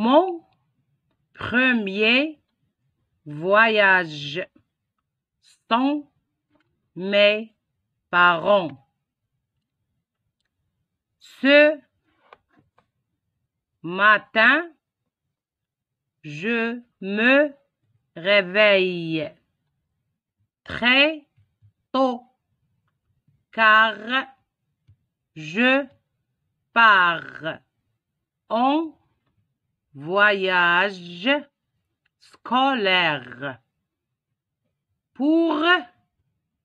Mon premier voyage sans mes parents. Ce matin, je me réveille très tôt car je pars en voyage scolaire pour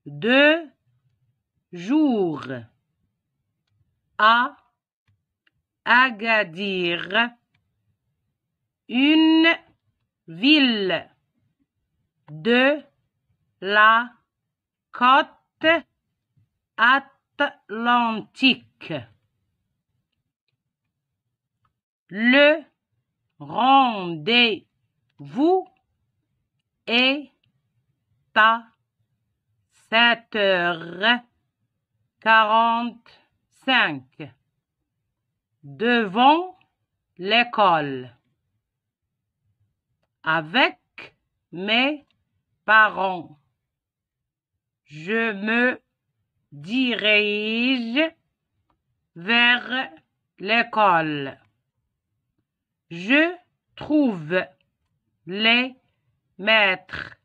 deux jours à Agadir, une ville de la côte atlantique. Le rendez-vous est à 7h45 devant l'école avec mes parents. Je me dirige vers l'école. Je trouve les maîtres,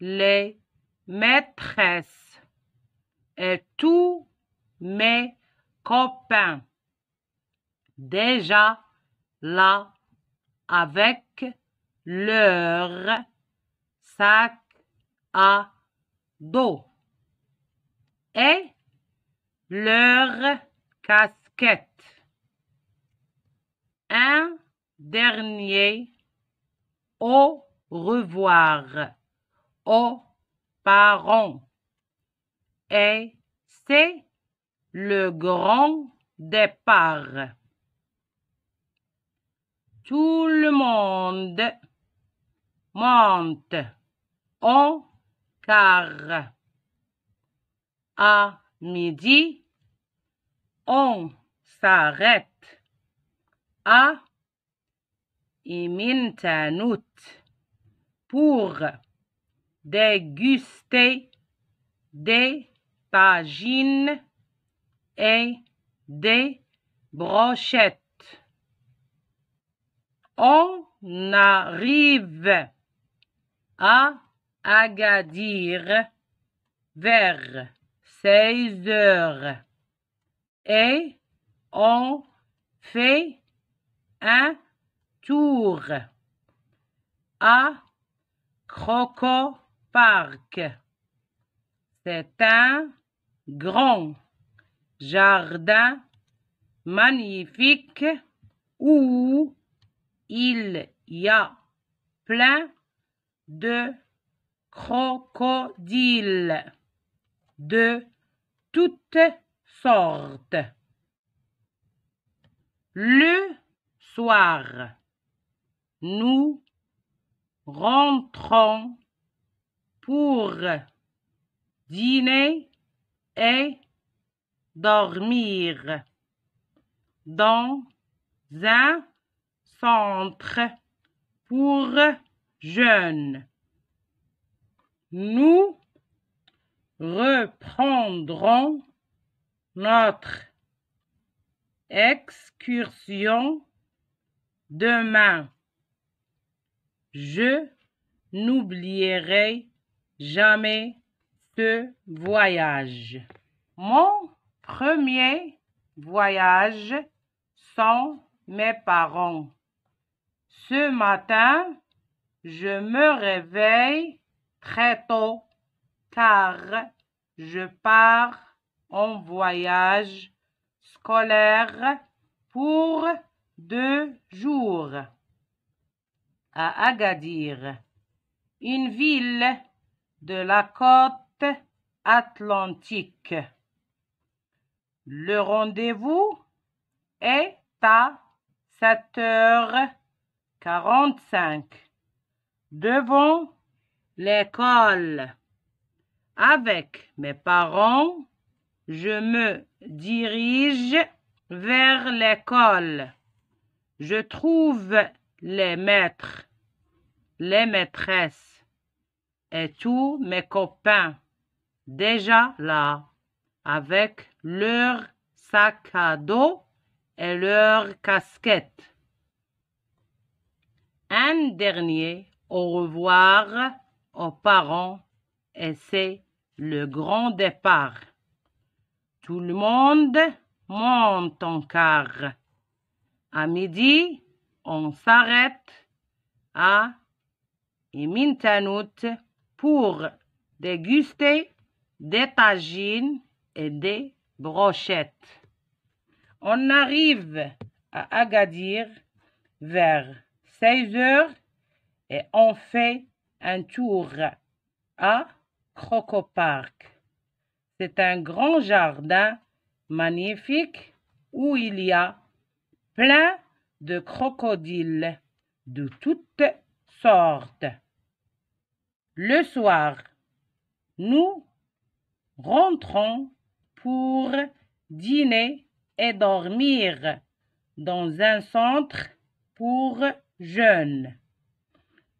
les maîtresses et tous mes copains déjà là avec leur sac à dos et leur casquette dernier au revoir aux parents. Et c'est le grand départ. Tout le monde monte en car à midi on s'arrête à pour déguster des pagines et des brochettes. On arrive à Agadir vers 16 heures et on fait un tour à Croco Park. C'est un grand jardin magnifique où il y a plein de crocodiles de toutes sortes. Le soir. Nous rentrons pour dîner et dormir dans un centre pour jeunes. Nous reprendrons notre excursion demain. Je n'oublierai jamais ce voyage. Mon premier voyage sans mes parents. Ce matin, je me réveille très tôt car je pars en voyage scolaire pour deux jours à Agadir, une ville de la côte atlantique. Le rendez-vous est à 7h45 devant l'école. Avec mes parents, je me dirige vers l'école. Je trouve les maîtres les maîtresses et tous mes copains déjà là, avec leur sacs à dos et leurs casquettes. Un dernier au revoir aux parents et c'est le grand départ. Tout le monde monte en car. À midi, on s'arrête à maintenant pour déguster des tagines et des brochettes. On arrive à Agadir vers 16 heures et on fait un tour à Crocopark. C'est un grand jardin magnifique où il y a plein de crocodiles de toutes le soir, nous rentrons pour dîner et dormir dans un centre pour jeunes.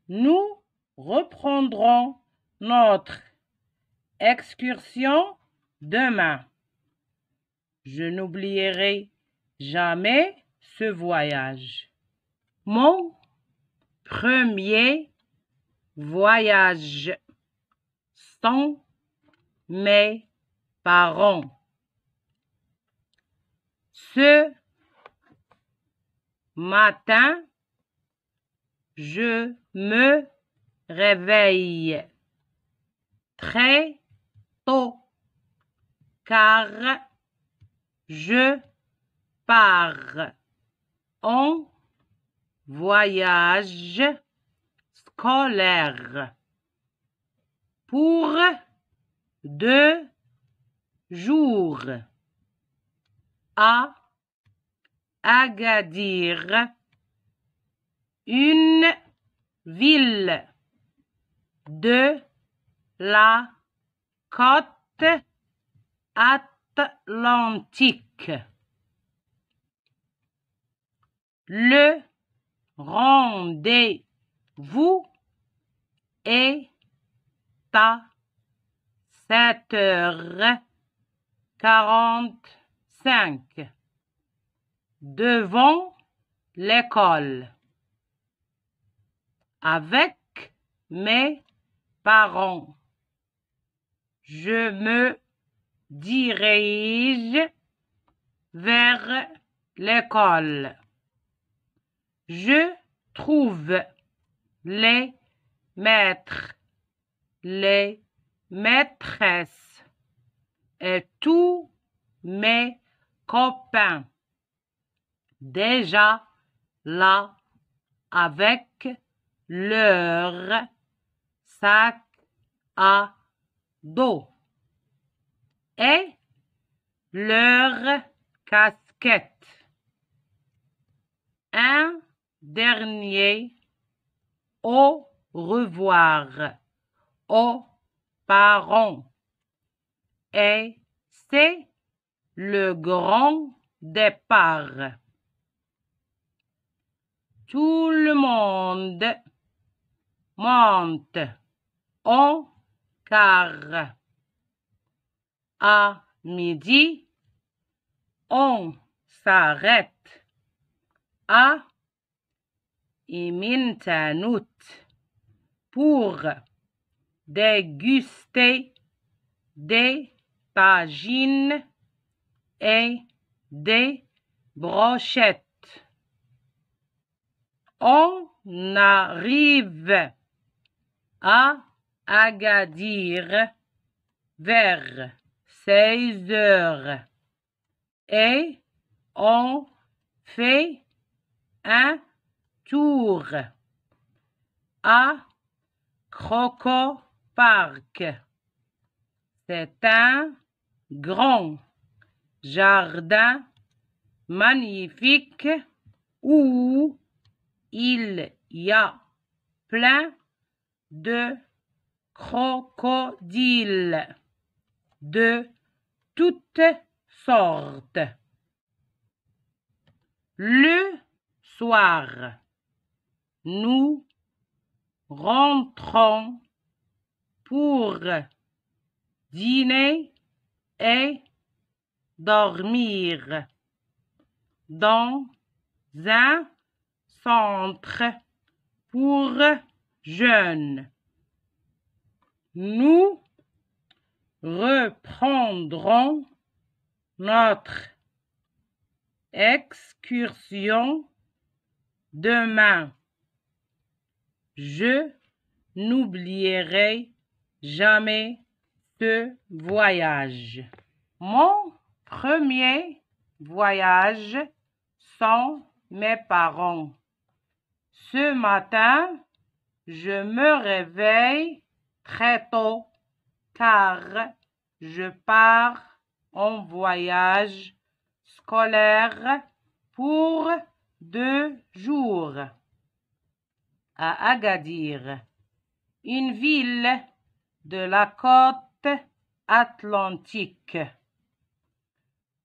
Nous reprendrons notre excursion demain. Je n'oublierai jamais ce voyage. Mon premier voyage sans mes parents. Ce matin, je me réveille très tôt car je pars en voyage scolaire pour deux jours à Agadir, une ville de la côte atlantique. Le rendez-vous est à 7h45 devant l'école avec mes parents. Je me dirige vers l'école. Je trouve les maîtres, les maîtresses et tous mes copains déjà là avec leur sac à dos et leur casquette dernier. Au revoir aux parents. Et c'est le grand départ. Tout le monde monte en car. À midi, on s'arrête à pour déguster des pagines et des brochettes. On arrive à Agadir vers 16 heures et on fait un tour à Croco C'est un grand jardin magnifique où il y a plein de crocodiles de toutes sortes. Le soir. Nous rentrons pour dîner et dormir dans un centre pour jeunes. Nous reprendrons notre excursion demain. Je n'oublierai jamais ce voyage. Mon premier voyage sans mes parents. Ce matin, je me réveille très tôt car je pars en voyage scolaire pour deux jours à Agadir, une ville de la côte atlantique.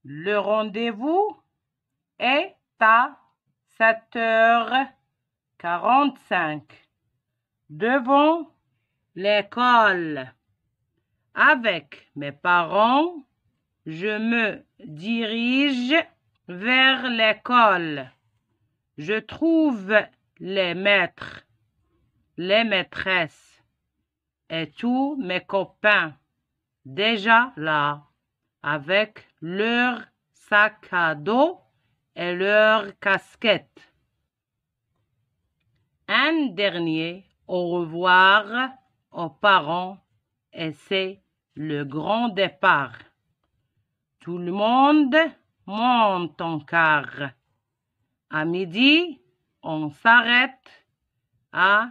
Le rendez-vous est à 7h45 devant l'école. Avec mes parents, je me dirige vers l'école. Je trouve les maîtres, les maîtresses et tous mes copains déjà là avec leur sac à dos et leur casquette. Un dernier au revoir aux parents et c'est le grand départ. Tout le monde monte en car. À midi, on s'arrête à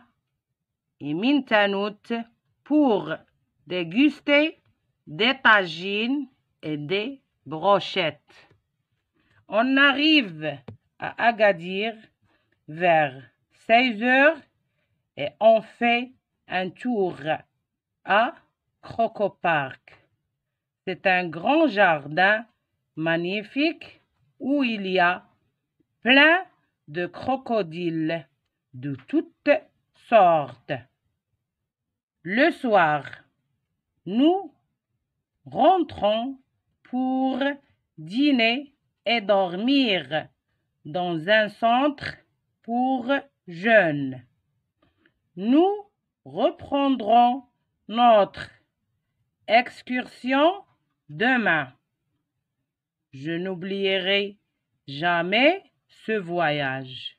Imintanout pour déguster des tagines et des brochettes. On arrive à Agadir vers 16 heures et on fait un tour à Crocopark. C'est un grand jardin magnifique où il y a plein de crocodiles de toutes sortes. Le soir, nous rentrons pour dîner et dormir dans un centre pour jeunes. Nous reprendrons notre excursion demain. Je n'oublierai jamais ce voyage.